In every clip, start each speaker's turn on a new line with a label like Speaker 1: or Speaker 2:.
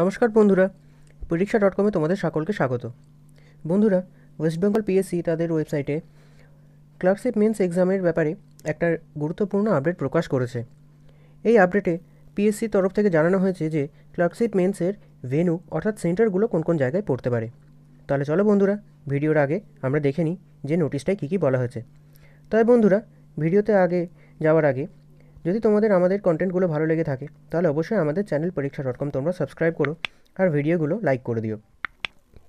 Speaker 1: নমস্কার বন্ধুরা পরীক্ষা ডট কমে তোমাদের সকলকে স্বাগত বন্ধুরা ওয়েস্ট বেঙ্গল পিএসসি তাদের ওয়েবসাইটে ক্লার্কশিপ মেন্স এক্সামের ব্যাপারে একটা গুরুত্বপূর্ণ আপডেট প্রকাশ করেছে এই আপডেটে পিএসসির তরফ থেকে জানানো হয়েছে যে ক্লার্কশিপ মেন্সের ভেনু অর্থাৎ সেন্টারগুলো কোন কোন জায়গায় পড়তে পারে তাহলে চলো বন্ধুরা ভিডিওর আগে আমরা দেখে নিই যে নোটিশটায় কী কী বলা হয়েছে তবে বন্ধুরা ভিডিওতে আগে যাওয়ার আগে যদি তোমাদের আমাদের কন্টেন্টগুলো ভালো লেগে থাকে তাহলে অবশ্যই আমাদের চ্যানেল পরীক্ষা ডট কম তোমরা সাবস্ক্রাইব করো আর ভিডিওগুলো লাইক করে দিও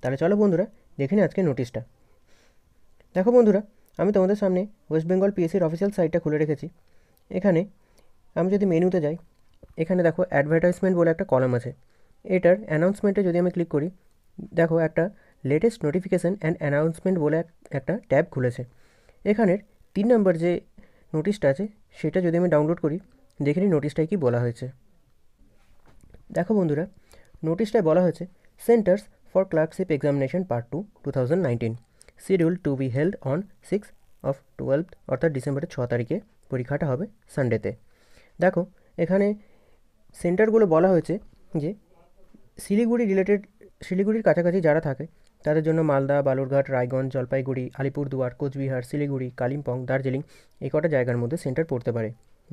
Speaker 1: তাহলে চলো বন্ধুরা দেখে নি আজকে নোটিশটা দেখো বন্ধুরা আমি তোমাদের সামনে ওয়েস্ট বেঙ্গল পিএসসির অফিসিয়াল সাইটটা খুলে রেখেছি এখানে আমি যদি মেনুতে যাই এখানে দেখো অ্যাডভার্টাইজমেন্ট বলে একটা কলাম আছে এটার অ্যানাউন্সমেন্টে যদি আমি ক্লিক করি দেখো একটা লেটেস্ট নোটিফিকেশান অ্যান্ড অ্যানাউন্সমেন্ট বলে একটা ট্যাব খুলেছে এখানের তিন নম্বর যে নোটিশটা আছে সেটা যদি আমি ডাউনলোড করি দেখে নিই নোটিশটায় কী বলা হয়েছে দেখো বন্ধুরা নোটিশটায় বলা হয়েছে centres for clerkship examination part two two thousand nineteen schedule to be held on six of twelve অর্থাৎ ডিসেম্বরের ছ তারিখে পরীক্ষাটা হবে সানডেতে দেখো এখানে সেন্টারগুলো বলা হয়েছে যে শিলিগুড়ি রিলেটেড শিলিগুড়ির কাছাকাছি যারা থাকে তাদের জন্য মালদা বালুরঘাট রায়গঞ্জ জলপাইগুড়ি আলিপুরদুয়ার কোচবিহার শিলিগুড়ি কালিম্পং দার্জিলিং এই কটা জায়গার মধ্যে সেন্টার পড়তে পারে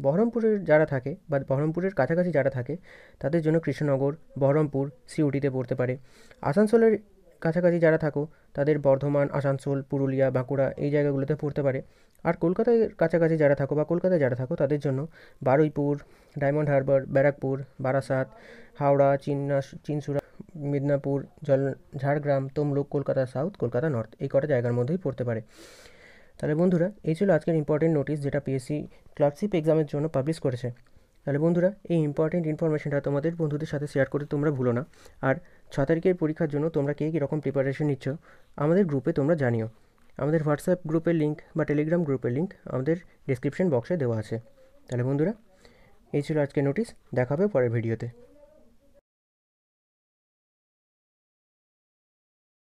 Speaker 1: বহরমপুরের যারা থাকে বা বহরমপুরের কাছাকাছি যারা থাকে তাদের জন্য কৃষ্ণনগর বহরমপুর সিউটিতে পড়তে পারে আসানসোলের কাছাকাছি যারা থাকো তাদের বর্ধমান আসানসোল পুরুলিয়া বাঁকুড়া এই জায়গাগুলোতে পড়তে পারে আর কলকাতার কাছাকাছি যারা থাকো বা কলকাতায় যারা থাকো তাদের জন্য বারুইপুর ডায়মন্ড হারবার ব্যারাকপুর বারাসাত হাওড়া চিন্না চিনসুরা মেদিনীপুর জল ঝাড়গ্রাম তমলুক কলকাতা সাউথ কলকাতা নর্থ এই কটা জায়গার মধ্যেই পড়তে পারে তাহলে বন্ধুরা এই ছিল আজকের ইম্পর্টেন্ট নোটিস যেটা পিএসসি ক্লার্কশিপ এক্সামের জন্য পাবলিশ করেছে তাহলে বন্ধুরা এই ইম্পর্টেন্ট ইনফরমেশনটা তোমাদের বন্ধুদের সাথে শেয়ার করতে তোমরা ভুলো না আর ছ তারিখের পরীক্ষার জন্য তোমরা কে কীরকম প্রিপারেশন নিচ্ছ আমাদের গ্রুপে তোমরা জানিও আমাদের হোয়াটসঅ্যাপ গ্রুপের লিঙ্ক বা টেলিগ্রাম গ্রুপের লিঙ্ক আমাদের ডিসক্রিপশন বক্সে দেওয়া আছে তাহলে বন্ধুরা এই ছিল আজকের নোটিস দেখাবে পরের ভিডিওতে